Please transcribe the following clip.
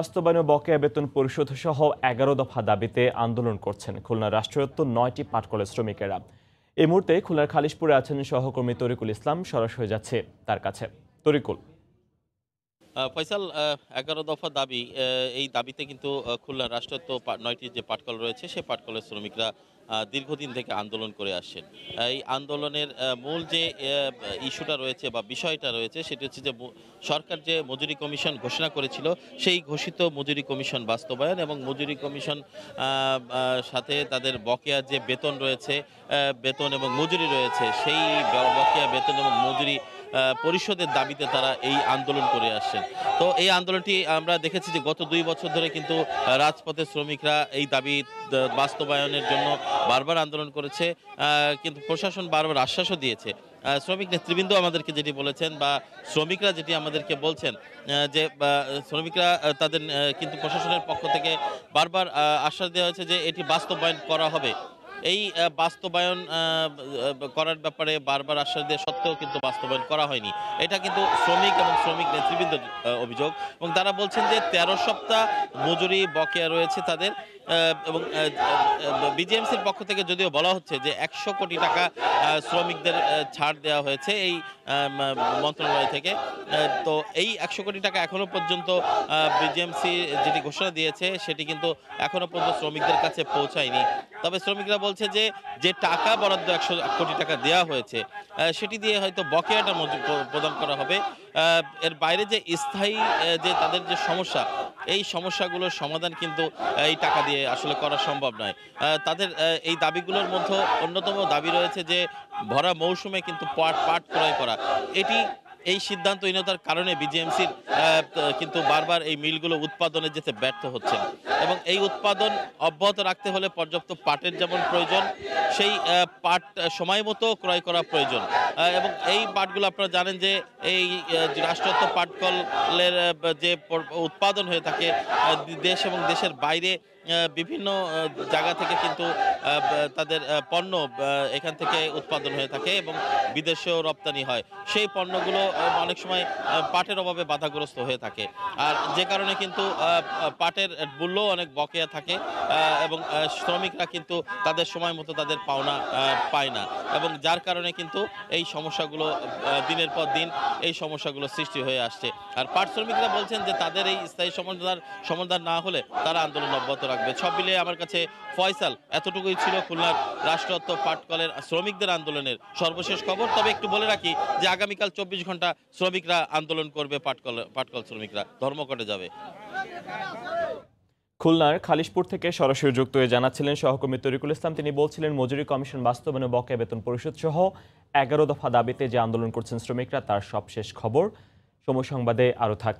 বাস্তবায়ন বকেয়া বেতন পরিশোধ সহ এগারো দফা দাবিতে আন্দোলন করছেন খুলনা রাষ্ট্রায়ত্ত নয়টি পাটকলের শ্রমিকেরা এই মুহূর্তে খুলনার খালিশপুরে আছেন সহকর্মী তরিকুল ইসলাম সরাসরি যাচ্ছে তার কাছে তরিকুল ফয়সাল এগারো দফা দাবি এই দাবিতে কিন্তু খুলনা রাষ্ট্রত্ব নয়টির যে পাটকল রয়েছে সেই পাটকলের শ্রমিকরা দীর্ঘদিন থেকে আন্দোলন করে আসছেন এই আন্দোলনের মূল যে ইস্যুটা রয়েছে বা বিষয়টা রয়েছে সেটি হচ্ছে যে সরকার যে মজুরি কমিশন ঘোষণা করেছিল সেই ঘোষিত মজুরি কমিশন বাস্তবায়ন এবং মজুরি কমিশন সাথে তাদের বকেয়া যে বেতন রয়েছে বেতন এবং মজুরি রয়েছে সেই বকেয়া বেতন এবং মজুরি পরিষদের দাবিতে তারা এই আন্দোলন করে আসছেন তো এই আন্দোলনটি আমরা দেখেছি যে গত দুই বছর ধরে কিন্তু রাজপথে শ্রমিকরা এই দাবি বাস্তবায়নের জন্য বারবার আন্দোলন করেছে কিন্তু প্রশাসন বারবার আশ্বাসও দিয়েছে শ্রমিক নেতৃবৃন্দ আমাদেরকে যেটি বলেছেন বা শ্রমিকরা যেটি আমাদেরকে বলছেন যে শ্রমিকরা তাদের কিন্তু প্রশাসনের পক্ষ থেকে বারবার আশ্বাস দেওয়া হয়েছে যে এটি বাস্তবায়ন করা হবে এই বাস্তবায়ন করার ব্যাপারে বারবার আশ্বাস দেওয়া সত্ত্বেও কিন্তু বাস্তবায়ন করা হয়নি এটা কিন্তু শ্রমিক এবং শ্রমিক নেতৃবৃন্দ অভিযোগ এবং তারা বলছেন যে তেরো সপ্তাহ মজুরি বকেয়া রয়েছে তাদের এবং বিজিএমসির পক্ষ থেকে যদিও বলা হচ্ছে যে একশো কোটি টাকা শ্রমিকদের ছাড় দেওয়া হয়েছে এই মন্ত্রণালয় থেকে তো এই একশো কোটি টাকা এখনও পর্যন্ত বিজিএমসি যেটি ঘোষণা দিয়েছে সেটি কিন্তু এখনও পর্যন্ত শ্রমিকদের কাছে পৌঁছায়নি তবে শ্রমিকরা বলছে যে যে টাকা বরাদ্দ একশো কোটি টাকা দেওয়া হয়েছে সেটি দিয়ে হয়তো বকেয়াটা প্রদান করা হবে এর বাইরে যে স্থায়ী যে তাদের যে সমস্যা এই সমস্যাগুলোর সমাধান কিন্তু এই টাকা দিয়ে আসলে করা সম্ভব নয় তাদের এই দাবিগুলোর মধ্যে অন্যতম দাবি রয়েছে যে ভরা মৌসুমে কিন্তু পাট পাট ক্রয় করা এটি এই সিদ্ধান্তহীনতার কারণে বিজিএমসির কিন্তু বারবার এই মিলগুলো উৎপাদনে যেতে ব্যর্থ হচ্ছে এবং এই উৎপাদন অব্যাহত রাখতে হলে পর্যাপ্ত পাটের যেমন প্রয়োজন সেই পাট সময় মতো ক্রয় করা প্রয়োজন এবং এই পাটগুলো আপনারা জানেন যে এই রাষ্ট্রত্ব পাটকলের যে উৎপাদন হয়ে থাকে দেশ এবং দেশের বাইরে বিভিন্ন জায়গা থেকে কিন্তু তাদের পণ্য এখান থেকে উৎপাদন হয়ে থাকে এবং বিদেশেও রপ্তানি হয় সেই পণ্যগুলো অনেক সময় পাটের অভাবে বাধাগ্রস্ত হয়ে থাকে আর যে কারণে কিন্তু পাটের মূল্য অনেক বকেয়া থাকে এবং শ্রমিকরা কিন্তু তাদের সময় মতো তাদের পাওনা পায় না এবং যার কারণে কিন্তু এই সমস্যাগুলো দিনের পর দিন এই সমস্যাগুলো সৃষ্টি হয়ে আসছে আর পাট শ্রমিকরা বলছেন যে তাদের এই স্থায়ী সমাধান সমাধান না হলে তারা আন্দোলন অব্যাহত রাখবে সব মিলিয়ে আমার কাছে ফয়সাল এতটুকুই ছিল খুলনার রাষ্ট্রত্ব পাটকলের শ্রমিকদের আন্দোলনের সর্বশেষ খবর তবে একটু বলে রাখি যে আগামীকাল চব্বিশ ঘন্টা শ্রমিকরা আন্দোলন করবে পাটকল পাটকল শ্রমিকরা ধর্মঘটে যাবে খুলনার খালিশপুর থেকে সরাসরি যুক্ত হয়ে জানাচ্ছিলেন সহকর্মী তরিকুল ইসলাম তিনি বলছিলেন মজুরি কমিশন বাস্তবায়নে বকেয়া বেতন পরিষদ সহ এগারো দফা দাবিতে যে আন্দোলন করছেন শ্রমিকরা তার সবশেষ খবর সময় সংবাদে আরও থাক